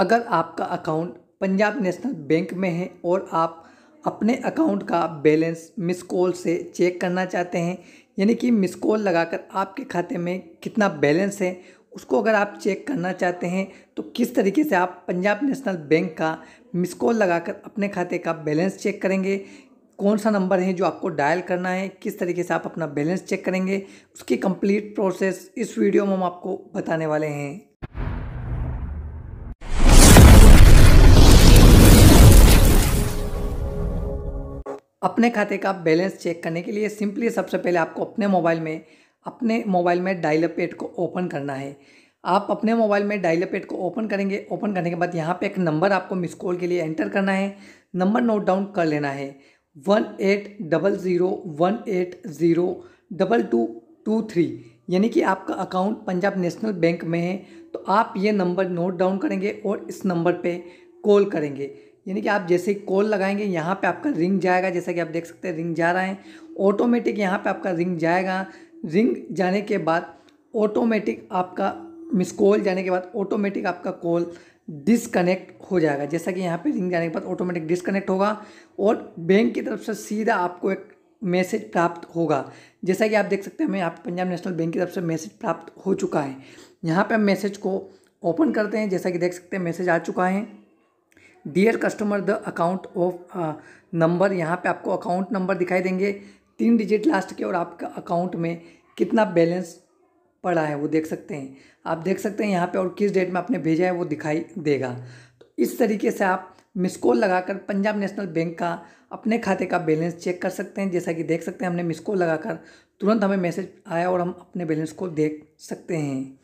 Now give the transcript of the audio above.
अगर आपका account Punjab National bank में है और आप अपने अकाउंट का बैलेंस मिस कॉल से चेक करना चाहते हैं यानी कि मिस कॉल लगाकर आपके खाते में कितना बैलेंस है उसको अगर आप चेक करना चाहते हैं तो किस तरीके से आप पंजाब नेशनल बैंक का मिस कॉल लगाकर अपने खाते का बैलेंस चेक करेंगे कौन सा नंबर है जो आपको डायल करना है किस तरीके से आप अपना बैलेंस चेक करेंगे उसकी कंप्लीट प्रोसेस इस वीडियो में हम आपको बताने वाले हैं अपने खाते का बैलेंस चेक करने के लिए सिंपली सबसे पहले आपको अपने मोबाइल में अपने मोबाइल में पेड को ओपन करना है आप अपने मोबाइल में पेड को ओपन करेंगे ओपन करने के बाद यहाँ पे एक नंबर आपको मिस कॉल के लिए एंटर करना है नंबर नोट डाउन कर लेना है one eight double zero one eight zero double two two three यानी कि आपका अकाउंट पंजाब नेशनल बैंक में है तो आप ये नंबर नोट डाउन करेंगे और इस नंबर पे कॉल करेंगे यानी कि आप जैसे ही कॉल लगाएंगे यहाँ पे आपका रिंग जाएगा जैसा कि आप देख सकते हैं रिंग जा रहा है ऑटोमेटिक यहाँ पे आपका रिंग जाएगा रिंग जाने के बाद ऑटोमेटिक आपका मिस कॉल जाने के बाद ऑटोमेटिक आपका कॉल डिसकनेक्ट हो जाएगा जैसा कि यहाँ पे रिंग जाने के बाद ऑटोमेटिक डिसकनेक्ट होगा और बैंक की तरफ से सीधा आपको एक मैसेज प्राप्त होगा जैसा कि आप देख सकते हैं हमें यहाँ पंजाब नेशनल बैंक की तरफ से मैसेज प्राप्त हो चुका है यहाँ पर हम मैसेज को ओपन करते हैं जैसा कि देख सकते हैं मैसेज आ चुका है dear customer the account of number यहाँ पे आपको अकाउंट नंबर दिखाई देंगे तीन डिजिट लास्ट के और आपका अकाउंट में कितना बैलेंस पड़ा है वो देख सकते हैं आप देख सकते हैं यहाँ पे और किस डेट में आपने भेजा है वो दिखाई देगा तो इस तरीके से आप मिस कॉल लगाकर पंजाब नेशनल बैंक का अपने खाते का बैलेंस चेक कर सकते हैं जैसा कि देख सकते हैं हमने मिस कॉल लगाकर तुरंत हमें मैसेज आया और हम अपने बैलेंस को देख सकते हैं